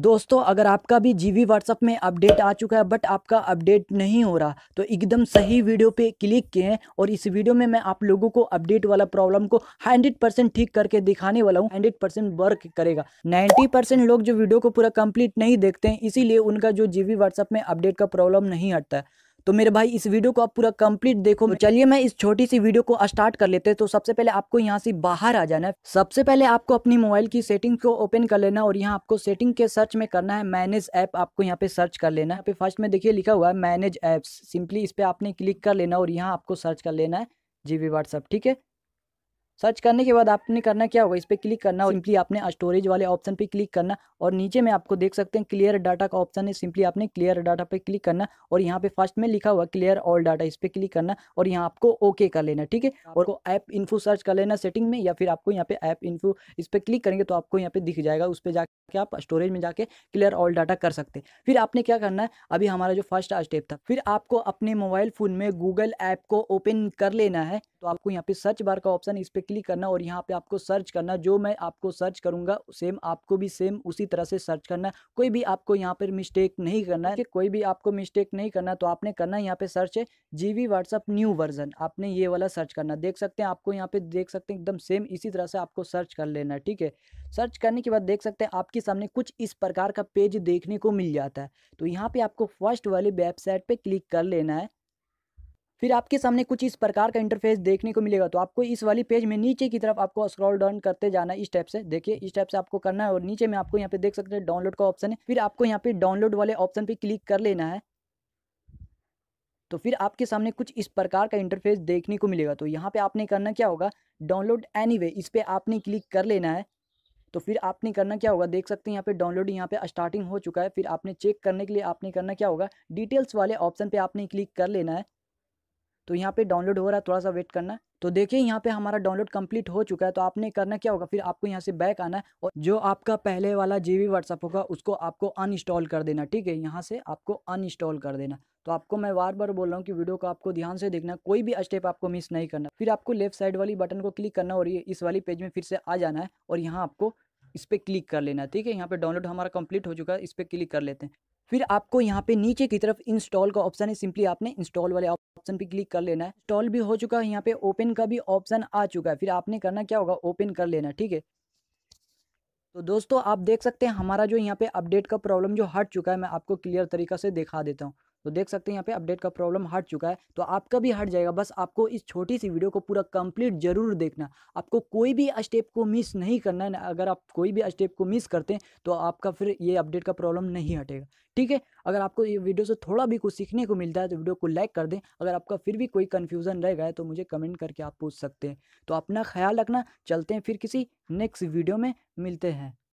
दोस्तों अगर आपका भी जीवी व्हाट्सअप में अपडेट आ चुका है बट आपका अपडेट नहीं हो रहा तो एकदम सही वीडियो पे क्लिक किए हैं और इस वीडियो में मैं आप लोगों को अपडेट वाला प्रॉब्लम को 100 परसेंट ठीक करके दिखाने वाला हूँ 100 परसेंट वर्क करेगा 90 परसेंट लोग जो वीडियो को पूरा कंप्लीट नहीं देखते हैं इसीलिए उनका जो जीवी व्हाट्सअप में अपडेट का प्रॉब्लम नहीं हटता है तो मेरे भाई इस वीडियो को आप पूरा कंप्लीट देखो तो चलिए मैं इस छोटी सी वीडियो को स्टार्ट कर लेते हैं तो सबसे पहले आपको यहाँ से बाहर आ जाना है सबसे पहले आपको अपनी मोबाइल की सेटिंग को ओपन कर लेना और यहाँ आपको सेटिंग के सर्च में करना है मैनेज ऐप आपको यहाँ पे सर्च कर लेना है फर्स्ट में देखिए लिखा हुआ है मैनेज ऐप्स सिंपली इस पर आपने क्लिक कर लेना और यहाँ आपको सर्च कर लेना है जी व्हाट्सअप ठीक है सर्च करने के बाद आपने करना क्या होगा इस पर क्लिक करना और सिंपली आपने स्टोरेज वाले ऑप्शन पे क्लिक करना और नीचे में आपको देख सकते हैं क्लियर डाटा का ऑप्शन है सिंपली आपने क्लियर डाटा पे क्लिक करना और यहाँ पे फर्स्ट में लिखा हुआ क्लियर ऑल डाटा इस पर क्लिक करना और यहाँ आपको ओके कर लेना ठीक है हाँ। और ऐप इन्फो सर्च कर लेना सेटिंग में या फिर आपको यहाँ पे ऐप इन्फो इस पर क्लिक करेंगे तो आपको यहाँ पे दिख जाएगा उस पर जाके आप स्टोरेज में जाके क्लियर ऑल डाटा कर सकते हैं फिर आपने क्या करना है अभी हमारा जो फर्स्ट स्टेप था फिर आपको अपने मोबाइल फ़ोन में गूगल ऐप को ओपन कर लेना है तो आपको यहाँ पे सर्च बार का ऑप्शन इस पर क्लिक करना और यहाँ पे आपको सर्च करना जो मैं आपको सर्च करूँगा सेम आपको भी सेम उसी तरह से सर्च करना कोई भी आपको यहाँ पर मिस्टेक नहीं करना है कोई भी आपको मिस्टेक नहीं करना तो आपने करना यहाँ पे सर्च है जीवी व्हाट्सअप न्यू वर्जन आपने ये वाला सर्च करना देख सकते हैं आपको यहाँ पे देख सकते हैं एकदम सेम इसी तरह से आपको सर्च कर लेना है ठीक है सर्च करने के बाद देख सकते हैं आपके सामने कुछ इस प्रकार का पेज देखने को मिल जाता है तो यहाँ पे आपको फर्स्ट वाली वेबसाइट पे क्लिक कर लेना है फिर आपके सामने कुछ इस प्रकार का इंटरफेस देखने को मिलेगा तो आपको इस वाली पेज में नीचे की तरफ आपको स्क्रॉल डाउन करते जाना इस टाइप से देखिए इस टाइप से आपको करना है और नीचे में आपको यहाँ पे देख सकते हैं डाउनलोड का ऑप्शन है फिर आपको यहाँ पे डाउनलोड वाले ऑप्शन पे क्लिक कर लेना है तो फिर आपके सामने कुछ इस प्रकार का इंटरफेस देखने को मिलेगा तो यहाँ पे आपने करना क्या होगा डाउनलोड वे इस पर आपने क्लिक कर लेना है तो फिर आपने करना क्या होगा देख सकते हैं यहाँ पे डाउनलोड यहाँ पे स्टार्टिंग हो चुका है फिर आपने चेक करने के लिए आपने करना क्या होगा डिटेल्स वाले ऑप्शन पे आपने क्लिक कर लेना है तो यहाँ पे डाउनलोड हो रहा है थोड़ा सा वेट करना तो देखिए यहाँ पे हमारा डाउनलोड कंप्लीट हो चुका है तो आपने करना क्या होगा फिर आपको यहाँ से बैक आना है और जो आपका पहले वाला जी बी व्हाट्सअप होगा उसको आपको अनइंस्टॉल कर देना ठीक है यहाँ से आपको अनइंस्टॉल कर देना तो आपको मैं बार बार बोल रहा हूँ कि वीडियो को आपको ध्यान से देखना कोई भी स्टेप आपको मिस नहीं करना फिर आपको लेफ्ट साइड वाली बटन को क्लिक करना और ये इस वाली पेज में फिर से आ जाना है और यहाँ आपको इस पर क्लिक कर लेना ठीक है यहाँ पे डाउनलोड हमारा कंप्लीट हो चुका है इस पर क्लिक कर लेते हैं फिर आपको यहाँ पे नीचे की तरफ इंस्टॉल का ऑप्शन है सिंपली आपने इंस्टॉल वाले ऑप्शन पे क्लिक कर लेना है इंस्टॉल भी हो चुका है यहाँ पे ओपन का भी ऑप्शन आ चुका है फिर आपने करना क्या होगा ओपन कर लेना ठीक है तो दोस्तों आप देख सकते हैं हमारा जो यहाँ पे अपडेट का प्रॉब्लम जो हट चुका है मैं आपको क्लियर तरीका से दिखा देता हूँ तो देख सकते हैं यहाँ पे अपडेट का प्रॉब्लम हट चुका है तो आपका भी हट जाएगा बस आपको इस छोटी सी वीडियो को पूरा कंप्लीट जरूर देखना आपको कोई भी स्टेप को मिस नहीं करना है अगर आप कोई भी स्टेप को मिस करते हैं तो आपका फिर ये अपडेट का प्रॉब्लम नहीं हटेगा ठीक है अगर आपको ये वीडियो से थोड़ा भी कुछ सीखने को मिलता है तो वीडियो को लाइक कर दें अगर आपका फिर भी कोई कन्फ्यूज़न रह गया तो मुझे कमेंट करके आप पूछ सकते हैं तो अपना ख्याल रखना चलते हैं फिर किसी नेक्स्ट वीडियो में मिलते हैं